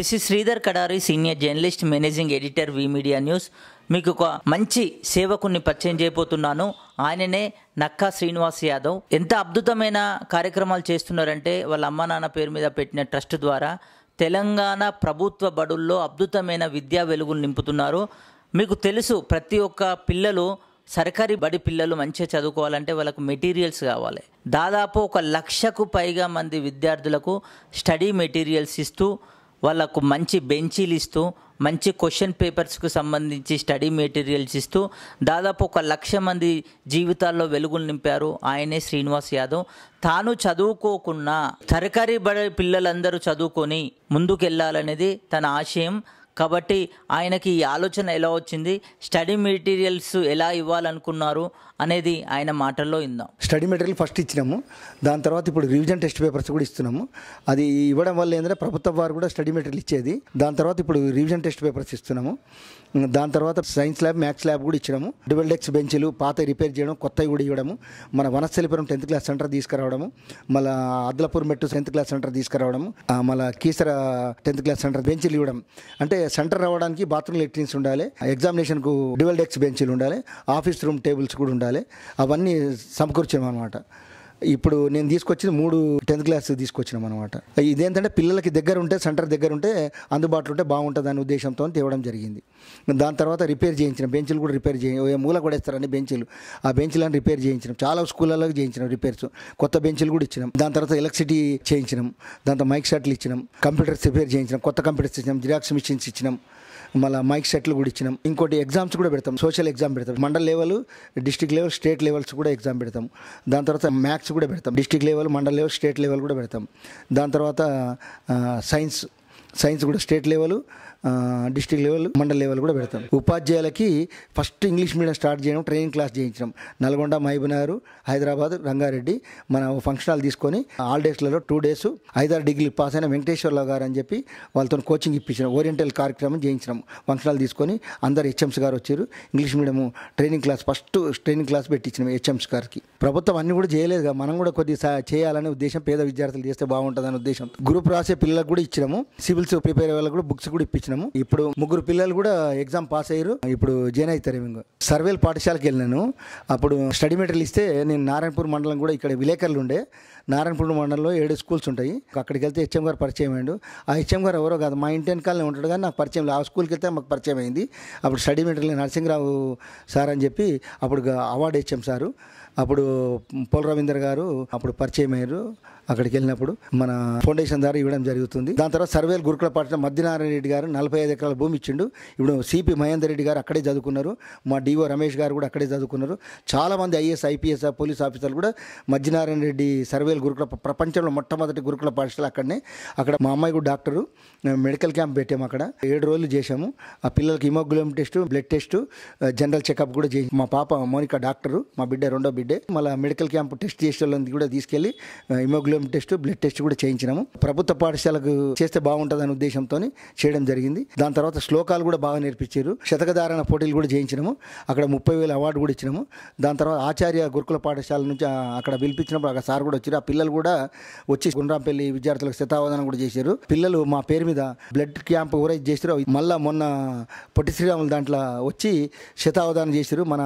this is Sridhar Kadari senior journalist managing editor V media news మీకు ఒక మంచి సేవకుని పరిచయం చేయబోతున్నాను ఆయననే నక్కా శ్రీనివాస్ యాదవ్ ఎంత అద్భుతమైన కార్యక్రమాలు చేస్తున్నారంటే వాళ్ళ అమ్మ నాన్న పేరు మీద పెట్టిన ట్రస్ట్ ద్వారా తెలంగాణ ప్రభుత్వ బడుల్లో అద్భుతమైన విద్యా వెలుగులు నింపుతున్నారు మీకు తెలుసు ప్రతి ఒక్క పిల్లలు సర్కారీ బడి పిల్లలు మంచిగా చదువుకోవాలంటే వాళ్ళకు మెటీరియల్స్ కావాలి దాదాపు ఒక లక్షకు పైగా మంది విద్యార్థులకు స్టడీ మెటీరియల్స్ ఇస్తూ వాళ్ళకు మంచి బెంచీలు ఇస్తూ మంచి క్వశ్చన్ పేపర్స్కు సంబంధించి స్టడీ మెటీరియల్స్ ఇస్తూ దాదాపు ఒక లక్ష మంది జీవితాల్లో వెలుగులు నింపారు ఆయనే శ్రీనివాస్ యాదవ్ తాను చదువుకోకుండా తరకారీ బడ పిల్లలందరూ చదువుకొని ముందుకెళ్ళాలనేది తన ఆశయం కాబట్టి ఆయనకి ఈ ఆలోచన ఎలా వచ్చింది స్టడీ మెటీరియల్స్ ఎలా ఇవ్వాలనుకున్నారు అనేది ఆయన మాటల్లో ఇందాం స్టడీ మెటీరియల్ ఫస్ట్ ఇచ్చినాము దాని తర్వాత ఇప్పుడు రివిజన్ టెస్ట్ పేపర్స్ కూడా ఇస్తున్నాము అది ఇవ్వడం వల్ల ఏంటంటే ప్రభుత్వం వారు కూడా స్టడీ మెటీరియల్ ఇచ్చేది దాని తర్వాత ఇప్పుడు రివిజన్ టెస్ట్ పేపర్స్ ఇస్తున్నాము దాని తర్వాత సైన్స్ ల్యాబ్ మ్యాథ్స్ ల్యాబ్ కూడా ఇచ్చినాము డబుల్ డెక్స్ బెంచ్లు పాత రిపేర్ చేయడం కొత్తవి కూడా ఇవ్వడము మన వనస్థలిపురం టెన్త్ క్లాస్ సెంటర్ తీసుకురావడము మళ్ళీ అద్లపూర్ మెట్టు టెన్త్ క్లాస్ సెంటర్ తీసుకురావడము మళ్ళీ కీసర టెన్త్ క్లాస్ సెంటర్ బెంచ్లు ఇవ్వడం అంటే సెంటర్ రావడానికి బాత్రూమ్ లెట్రిన్స్ ఉండాలి ఎగ్జామినేషన్కు డబుల్ డెక్స్ బెంచ్లు ఉండాలి ఆఫీస్ రూమ్ టేబుల్స్ కూడా ఉండాలి ఉండాలి అవన్నీ సమకూర్చడం అనమాట ఇప్పుడు నేను తీసుకొచ్చిన మూడు టెన్త్ క్లాస్ తీసుకొచ్చినాం అనమాట ఇదేంటంటే పిల్లలకి దగ్గర ఉంటే సెంటర్ దగ్గర ఉంటే అందుబాటులో ఉంటే బాగుంటుంది అనే ఉద్దేశంతో తేవడం జరిగింది దాని తర్వాత రిపేర్ చేయించిన బెంచ్లు కూడా రిపేర్ చేయ మూల కూడా ఇస్తారని బెంచ్లు ఆ బెంచ్లను రిపేర్ చేయించినాం చాలా స్కూళ్ళలో చేయించినాం రిపేర్స్ కొత్త బెంచ్లు కూడా ఇచ్చినాం దాని తర్వాత ఎలక్ట్రిసిటీ చేయించినాం దాంతో మైక్ షాట్లు ఇచ్చినాం కంప్యూటర్స్ రిపేర్ చేయించినాం కొత్త కంప్యూటర్స్ ఇచ్చినాం జిరాక్స్ మిషన్స్ ఇచ్చినాం మళ్ళీ మైక్ సెట్లు కూడా ఇచ్చినాం ఇంకోటి ఎగ్జామ్స్ కూడా పెడతాం సోషల్ ఎగ్జామ్ పెడతాం mandal level district level state levels కూడా ఎగ్జామ్ పెడతాం దాని తర్వాత మ్యాథ్స్ కూడా పెడతాం district level mandal level state level కూడా పెడతాం దాని తర్వాత సైన్స్ సైన్స్ కూడా స్టేట్ లెవెల్ డిస్టిక్ లెవెల్ మండల లెవెల్ కూడా పెడతాం ఉపాధ్యాయులకి ఫస్ట్ ఇంగ్లీష్ మీడియం స్టార్ట్ చేయడం ట్రైనింగ్ క్లాస్ చేయించడం నల్గొండ మహబూబ్నగర్ హైదరాబాద్ రంగారెడ్డి మన హాల్ తీసుకొని హాలిడేస్లలో టూ డేస్ ఐదారు డిగ్రీ పాస్ అయిన వెంకటేశ్వరరావు గారు అని చెప్పి వాళ్ళతో కోచింగ్ ఇప్పించిన ఓరియంటల్ కార్యక్రమం చేయించడం హాల్ తీసుకొని అందరు హెచ్ఎంస్ గారు వచ్చారు English medium training class first training class పెట్టించినాం హెచ్ఎంస్ గారికి ప్రభుత్వం అన్ని కూడా చేయలేదు మనం కూడా కొద్దిగా చేయాలనే ఉద్దేశం పేద విద్యార్థులు చేస్తే బాగుంటుందనే ఉద్దేశం గ్రూప్ రాసే పిల్లలకు కూడా ఇచ్చినాము సివిల్ సివిల్స్ ప్రిపేర్ వాళ్ళకి కూడా బుక్స్ కూడా ఇప్పించినాము ఇప్పుడు ముగ్గురు పిల్లలు కూడా ఎగ్జామ్ పాస్ అయ్యారు ఇప్పుడు జాయిన్ అవుతారు సర్వేల్ పాఠశాలకు వెళ్ళినాను అప్పుడు స్టడీ మెటీరియల్ ఇస్తే నేను నారాయణపూర్ మండలం కూడా ఇక్కడ విలేకరులు ఉండే నారాయణపూర్ మండలంలో ఏడు స్కూల్స్ ఉంటాయి అక్కడికి వెళ్తే హెచ్ఎం గారు పరిచయం అయ్యాడు ఆ హెచ్ఎం గారు ఎవరో కాదు మా ఇంటి వెనకాలనే ఉంటాడు కానీ నాకు పరిచయం ఆ స్కూల్కి వెళ్తే మాకు పరిచయం అయింది అప్పుడు స్టడీ మెటీరియల్ నరసింహరావు సార్ అని చెప్పి అప్పుడు అవార్డు హెచ్ఎం సారు అప్పుడు పోల్ రవీందర్ గారు అప్పుడు పరిచయం అయ్యారు అక్కడికి వెళ్ళినప్పుడు మన ఫౌండేషన్ ద్వారా ఇవ్వడం జరుగుతుంది దాని తర్వాత సర్వేలు గురుకుల పాఠశాల మధ్యనారాయణ రెడ్డి గారు నలభై ఐదు ఎకరాల భూమి ఇచ్చిండు ఇప్పుడు సిపి మహేందర్ రెడ్డి గారు అక్కడే చదువుకున్నారు మా డిఓ రమేష్ గారు కూడా అక్కడే చదువుకున్నారు చాలామంది ఐఏఎస్ ఐపీఎస్ పోలీస్ ఆఫీసర్లు కూడా మధ్యనారాయణ రెడ్డి సర్వేలు గురుకుల ప్రపంచంలో మొట్టమొదటి గురుకుల పాఠశాల అక్కడనే అక్కడ మా అమ్మాయి కూడా డాక్టరు మెడికల్ క్యాంప్ పెట్టాము అక్కడ ఏడు రోజులు చేశాము ఆ పిల్లలకి haemoglobin test blood test general checkup కూడా చేసి మా పాప మోనిక డాక్టరు మా బిడ్డ రెండో బిడ్డే మళ్ళీ మెడికల్ క్యాంప్ టెస్ట్ చేసే వాళ్ళని కూడా తీసుకెళ్ళి హిమోగ్లోబిన్ టెస్ట్ బ్లడ్ టెస్ట్ కూడా చేయించినాము ప్రభుత్వ పాఠశాలకు చేస్తే బాగుంటుంది ఉంటుందనే ఉద్దేశంతో చేయడం జరిగింది దాని తర్వాత శ్లోకాలు కూడా బాగా నేర్పించారు శతకధారణ పోటీలు కూడా చేయించినాము అక్కడ ముప్పై వేల అవార్డు కూడా ఇచ్చినాము దాని తర్వాత ఆచార్య గురుకుల పాఠశాల నుంచి అక్కడ పిలిపించినప్పుడు అక్కడ సార్ కూడా వచ్చారు ఆ పిల్లలు కూడా వచ్చి గుండ్రాంపల్లి విద్యార్థులకు శతావధానం కూడా చేశారు పిల్లలు మా పేరు మీద బ్లడ్ క్యాంప్ ఎవరైతే చేశారు మళ్ళీ మొన్న పొట్టి శ్రీరాములు దాంట్లో వచ్చి శతావధానం చేశారు మన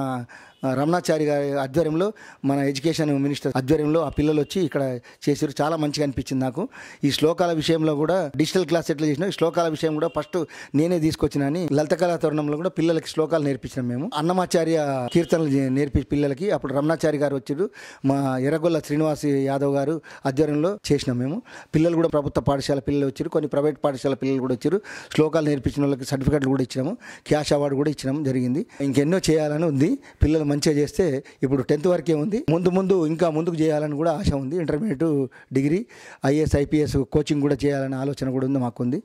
రమణాచారి గారి ఆధ్వర్యంలో మన ఎడ్యుకేషన్ మినిస్టర్ ఆధ్వర్యంలో ఆ పిల్లలు వచ్చి ఇక్కడ చేసారు చాలా మంచిగా అనిపించింది నాకు ఈ శ్లోకాల విషయంలో కూడా డిజిటల్ క్లాస్ ఎట్లా చేసినా శ్లోకాల విషయం కూడా ఫస్ట్ నేనే తీసుకొచ్చినని లలిత కళా తరుణంలో కూడా పిల్లలకి శ్లోకాలు నేర్పించినాం మేము అన్నమాచార్య కీర్తనలు నేర్పి పిల్లలకి అప్పుడు రమణాచారి గారు వచ్చారు మా ఎర్రగొల్ల శ్రీనివాస్ యాదవ్ గారు ఆధ్వర్యంలో చేసినాం మేము పిల్లలు కూడా ప్రభుత్వ పాఠశాల పిల్లలు వచ్చారు కొన్ని ప్రైవేట్ పాఠశాల పిల్లలు కూడా వచ్చారు శ్లోకాలు నేర్పించిన వాళ్ళకి సర్టిఫికెట్లు కూడా ఇచ్చినాము క్యాష్ అవార్డు కూడా ఇచ్చినాము జరిగింది ఇంకెన్నో చేయాలని ఉంది పిల్లలు మంచిగా చేస్తే ఇప్పుడు టెన్త్ వరకే ఉంది ముందు ముందు ఇంకా ముందుకు చేయాలని కూడా ఆశ ఉంది intermediate degree IAS IPS coaching కూడా చేయాలనే ఆలోచన కూడా ఉంది మాకుంది